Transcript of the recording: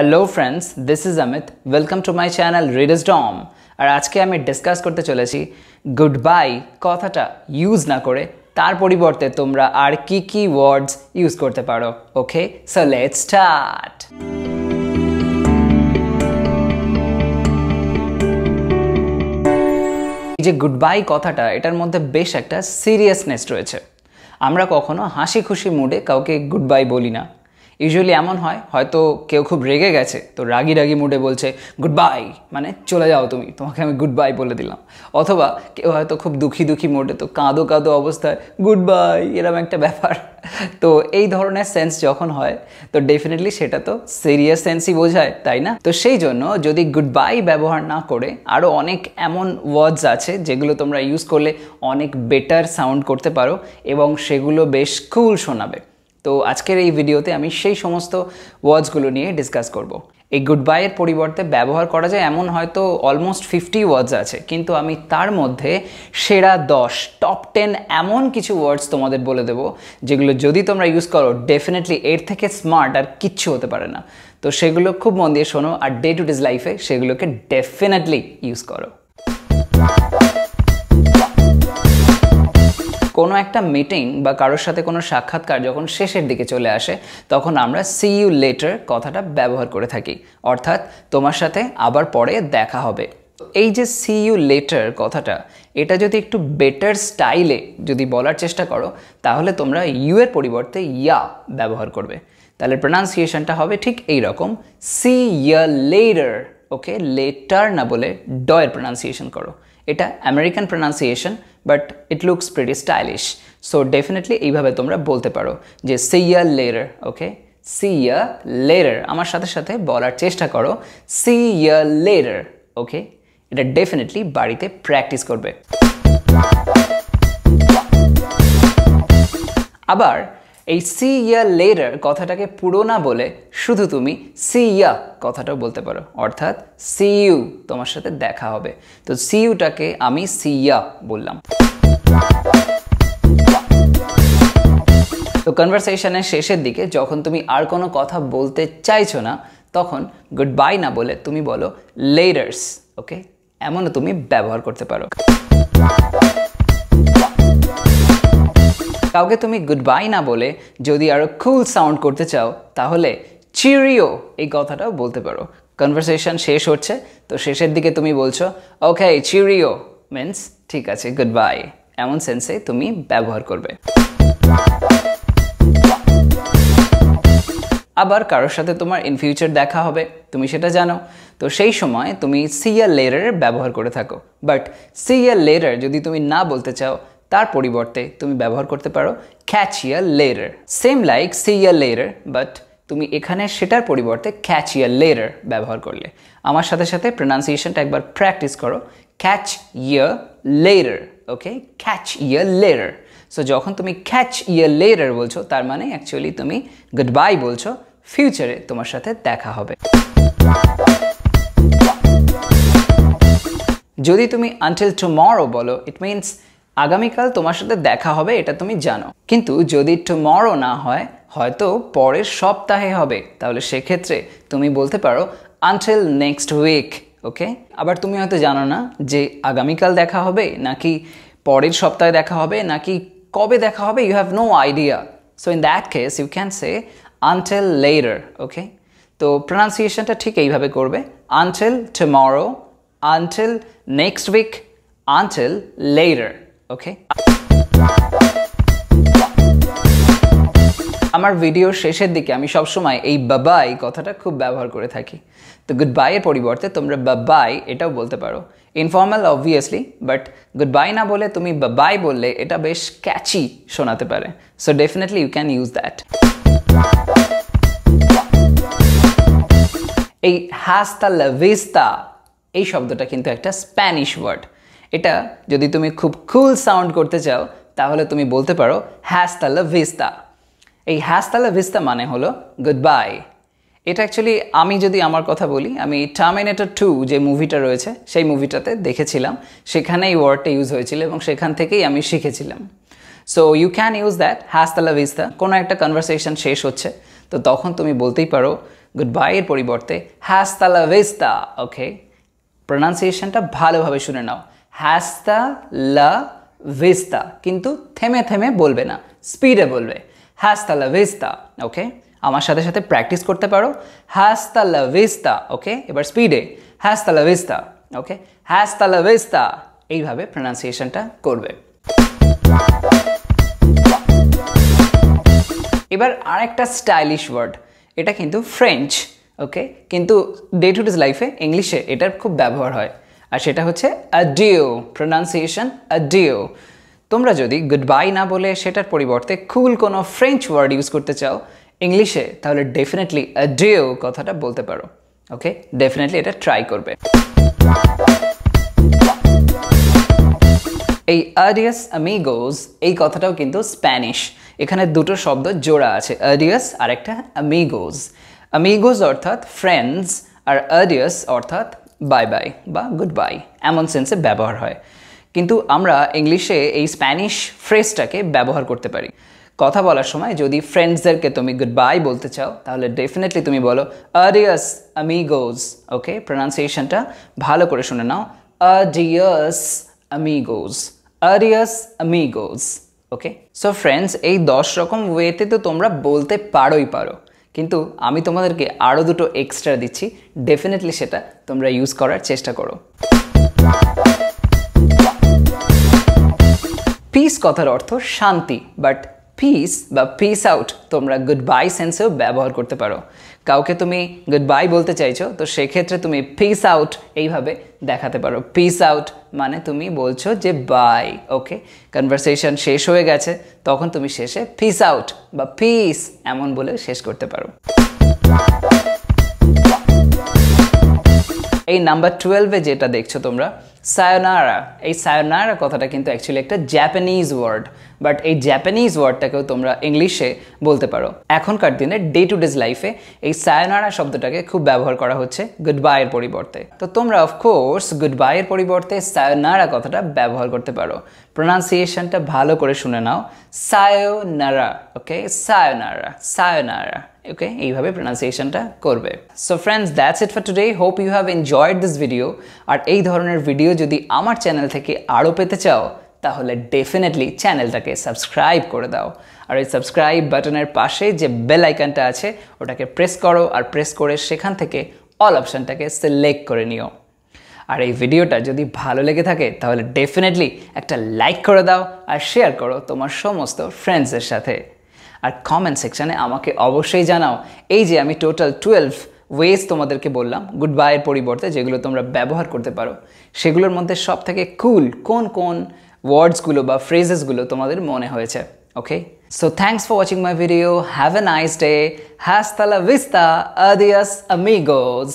Hello friends this is Amit welcome to my channel readers dom আর আজকে আমি discuss করতে চলেছি গুড বাই কথাটা ইউজ না করে তার পরিবর্তে তোমরা আর কি কি ওয়ার্ডস ইউজ করতে পারো ওকে সো লেট স্টার্ট যে গুড বাই কথাটা এটার মধ্যে বেশ একটা সিরিয়াসনেস রয়েছে আমরা কখনো হাসি খুশি মুডে কাউকে গুড বাই বলি না ইউজুয়ালি এমন হয় হয়তো কেউ খুব রেগে গেছে তো রাগি রাগি মুডে বলছে গুড বাই মানে চলে যাও তুমি তোমাকে আমি গুড বাই বলে দিলাম অথবা কেউ হয়তো খুব দুঃখী দুঃখী মুডে তো কাঁদো কাঁদো অবস্থায় গুড বাই এরম একটা ব্যাপার তো এই ধরনের সেন্স যখন হয় তো ডেফিনেটলি সেটা তো সিরিয়াস সেন্সই বোঝায় তাই না তো সেই জন্য যদি গুড বাই ব্যবহার না করে আরও অনেক এমন ওয়ার্ডস আছে যেগুলো তোমরা ইউজ করলে অনেক বেটার সাউন্ড করতে পারো এবং সেগুলো বেশ কুল শোনাবে তো আজকের এই ভিডিওতে আমি সেই সমস্ত ওয়ার্ডসগুলো নিয়ে ডিসকাস করব। এই গুড বাইয়ের পরিবর্তে ব্যবহার করা যায় এমন হয়তো অলমোস্ট ফিফটি ওয়ার্ডস আছে কিন্তু আমি তার মধ্যে সেরা দশ টপ টেন এমন কিছু ওয়ার্ডস তোমাদের বলে দেবো যেগুলো যদি তোমরা ইউজ করো ডেফিনেটলি এর থেকে স্মার্ট আর কিচ্ছু হতে পারে না তো সেগুলো খুব মন দিয়ে শোনো আর ডে টু ডেজ লাইফে সেগুলোকে ডেফিনেটলি ইউজ করো কোনো একটা মিটিং বা কারোর সাথে কোনো সাক্ষাৎকার যখন শেষের দিকে চলে আসে তখন আমরা সি ইউ লেটার কথাটা ব্যবহার করে থাকি অর্থাৎ তোমার সাথে আবার পরে দেখা হবে এই যে সি ইউ লেটার কথাটা এটা যদি একটু বেটার স্টাইলে যদি বলার চেষ্টা করো তাহলে তোমরা ইউ এর পরিবর্তে ইয়া ব্যবহার করবে তাহলে প্রনাউন্সিয়েশনটা হবে ঠিক এই রকম see ya later okay later না বলে ডয়ের প্রোনাউন্সিয়েশন করো এটা American pronunciation but it looks pretty stylish so definitely এইভাবে তোমরা বলতে পারো যে see ya later okay see ya later আমার সাথে সাথে বলার চেষ্টা করো সি ইয়ার লেটার ওকে এটা ডেফিনেটলি বাড়িতে প্র্যাকটিস করবে আবার এই সি ইয়া লেটার কথাটাকে পুরো না বলে শুধু তুমি সি ইয়া কথাটাও বলতে পারো অর্থাৎ সি ইউ তোমার সাথে দেখা হবে তো সি ইউটাকে আমি সি ইয়া বললাম তো কনভারসেশনের শেষের দিকে যখন তুমি আর কোনো কথা বলতে চাইছো না তখন গুড বাই না বলে তুমি বলো লেটার্স ওকে এমনও তুমি ব্যবহার করতে পারো কাউকে তুমি গুড বাই না বলে যদি আরও কুল সাউন্ড করতে চাও তাহলে চিরিও এই কথাটাও বলতে পারো কনভারসেশন শেষ হচ্ছে তো শেষের দিকে তুমি বলছো ওকে চিরিও মিন্স ঠিক আছে গুড বাই এমন সেন্সে তুমি ব্যবহার করবে আবার কারোর সাথে তোমার ইন ফিউচার দেখা হবে তুমি সেটা জানো তো সেই সময় তুমি সি ইয়ার ব্যবহার করে থাকো বাট সি লেরার যদি তুমি না বলতে চাও তার পরিবর্তে তুমি ব্যবহার করতে পারো catch ya later same like see ya later but তুমি এখানে সেটার পরিবর্তে ক্যাচ ইয়ার লেটার ব্যবহার করলে আমার সাথে সাথে প্রোনাউন্সিয়েশনটা একবার প্র্যাকটিস করো catch ya later okay catch ya later so যখন তুমি ক্যাচ ইয়ার লেটার বলছো তার মানে অ্যাকচুয়ালি তুমি গুড বাই বলছো ফিউচারে তোমার সাথে দেখা হবে যদি তুমি আনটিল টুমরো বলো ইট মিনস আগামীকাল তোমার সাথে দেখা হবে এটা তুমি জানো কিন্তু যদি টুমরো না হয় হয়তো পরের সপ্তাহে হবে তাহলে সেক্ষেত্রে তুমি বলতে পারো আনটিল নেক্সট উইক ওকে আবার তুমি হয়তো জানো না যে আগামীকাল দেখা হবে নাকি পরের সপ্তাহে দেখা হবে নাকি কবে দেখা হবে you have no idea so in that case you can say until later okay তো প্রনাউন্সিয়েশনটা ঠিক এইভাবে করবে until tomorrow until next week until later okay আমার ভিডিওর শেষের দিকে আমি সবসময় এই বাবাই কথাটা খুব ব্যবহার করে থাকি তো গুড বাই এর পরিবর্তে তোমরা বাবাই এটাও বলতে পারো informal obviously but good bye না বলে তুমি বাবাই বললে এটা বেশ ক্যাচি শোনাতে পারে so definitely you can use that এই হাস্তা লাভিস্তা এই শব্দটা কিন্তু একটা স্প্যানিশ ওয়ার্ড এটা যদি তুমি খুব কুল সাউন্ড করতে চাও তাহলে তুমি বলতে পারো তালা ভিস্তা এই হ্যাস্তালা ভিস্তা মানে হলো গুড বাই এটা অ্যাকচুয়ালি আমি যদি আমার কথা বলি আমি টার্মিনেটার টু যে মুভিটা রয়েছে সেই মুভিটাতে দেখেছিলাম সেখানে এই ওয়ার্ডটা ইউজ হয়েছিল এবং সেখান থেকেই আমি শিখেছিলাম so you can use that তালা ভিস্তা কোনো একটা কনভারসেশন শেষ হচ্ছে তো তখন তুমি বলতেই পারো গুড বাইয়ের পরিবর্তে তালা ভিস্তা ওকে প্রনাউন্সিয়েশনটা ভালোভাবে শুনে নাও হ্যাস্তা লা ভিস্তা কিন্তু থেমে থেমে বলবে না স্পিডে বলবে হ্যাস্তা লা ভিস্তা ওকে আমার সাথে সাথে প্র্যাকটিস করতে পারো হ্যাস্তা লা ভিস্তা ওকে এবার স্পিডে হ্যাস্তা লা ভিস্তা ওকে হ্যাস্তা লা ভিস্তা এইভাবে প্রনান্সিয়েশনটা করবে এবার আরেকটা স্টাইলিশ ওয়ার্ড এটা কিন্তু ফ্রেঞ্চ ওকে কিন্তু ডে টু ডে লাইফে ইংলিশে এটার খুব ব্যবহার হয় আর সেটা হচ্ছে আডিও প্রোনাউন্সিয়েশন আডিও তোমরা যদি গুড বাই না বলে সেটার পরিবর্তে কুল কোনো ফ্রেঞ্চ ওয়ার্ড ইউজ করতে চাও ইংলিশে তাহলে ডেফিনেটলি অ্যাডিও কথাটা বলতে পারো ওকে ডেফিনেটলি এটা ট্রাই করবে এই আরিয়াস আমিগোস এই কথাটাও কিন্তু স্প্যানিশ এখানে দুটো শব্দ জোড়া আছে আরিয়াস আর একটা আমিগোস আমিগোস অর্থাৎ ফ্রেন্ডস আর আরিয়াস অর্থাৎ বাই বাই বা গুড বাই এমন সেন্সে ব্যবহার হয় কিন্তু আমরা ইংলিশে এই স্প্যানিশ ফ্রেজটাকে ব্যবহার করতে পারি কথা বলার সময় যদি ফ্রেন্ডসদেরকে তুমি গুড বাই বলতে চাও তাহলে ডেফিনেটলি তুমি বলো আরিয়াস আমিগোজ ওকে প্রোনাউন্সিয়েশনটা ভালো করে শুনে নাও আডিয়াস আমিগোজ আরিয়াস আমিগোজ ওকে সো ফ্রেন্ডস এই দশ রকম ওয়েতে তো তোমরা বলতে পারোই পারো কিন্তু আমি তোমাদেরকে আরও দুটো এক্সট্রা দিচ্ছি ডেফিনেটলি সেটা তোমরা ইউজ করার চেষ্টা করো পিস কথার অর্থ শান্তি বাট পিস বা পিস আউট তোমরা গুড বাই সেন্সেও ব্যবহার করতে পারো কাউকে তুমি গুড বাই বলতে চাইছো তো সেক্ষেত্রে তুমি পিস আউট এইভাবে দেখাতে পারো পিস আউট মানে তুমি বলছো যে বাই ওকে কনভারসেশন শেষ হয়ে গেছে তখন তুমি শেষে পিস আউট বা পিস এমন বলে শেষ করতে পারো এই নাম্বার টুয়েলভে যেটা দেখছো তোমরা সায়োনারা এই সায়োনারা কথাটা কিন্তু অ্যাকচুয়ালি একটা জ্যাপানিজ ওয়ার্ড বাট এই জ্যাপানিজ ওয়ার্ডটাকেও তোমরা ইংলিশে বলতে পারো এখনকার দিনে ডে টু ডেজ লাইফে এই সায়োনারা শব্দটাকে খুব ব্যবহার করা হচ্ছে গুড বাইয়ের পরিবর্তে তো তোমরা অফকোর্স গুড বাইয়ের পরিবর্তে সায়োনারা কথাটা ব্যবহার করতে পারো প্রোনাউন্সিয়েশনটা ভালো করে শুনে নাও সায়োনারা ওকে সায়োনারা সায়োনারা ওকে এইভাবে প্রোনাউন্সিয়েশনটা করবে so friends that's it for today hope you have enjoyed this video আর এই ধরনের ভিডিও যদি আমার চ্যানেল থেকে আরও পেতে চাও তাহলে ডেফিনেটলি চ্যানেলটাকে সাবস্ক্রাইব করে দাও আর ওই সাবস্ক্রাইব বাটনের পাশে যে বেল আইকনটা আছে ওটাকে প্রেস করো আর প্রেস করে সেখান থেকে অল অপশানটাকে সিলেক্ট করে নিও আর এই ভিডিওটা যদি ভালো লেগে থাকে তাহলে ডেফিনেটলি একটা লাইক করে দাও আর শেয়ার করো তোমার সমস্ত ফ্রেন্ডসের সাথে আর কমেন্ট সেকশানে আমাকে অবশ্যই জানাও এই যে আমি টোটাল টুয়েলভ ওয়েজ তোমাদেরকে বললাম গুড বাইয়ের পরিবর্তে যেগুলো তোমরা ব্যবহার করতে পারো সেগুলোর মধ্যে সব থেকে কুল কোন কোন ওয়ার্ডসগুলো বা ফ্রেজেসগুলো তোমাদের মনে হয়েছে okay so thanks for watching my video have a nice day হ্যাস্তালা ভিস্তা আদিয়াস আমিগোস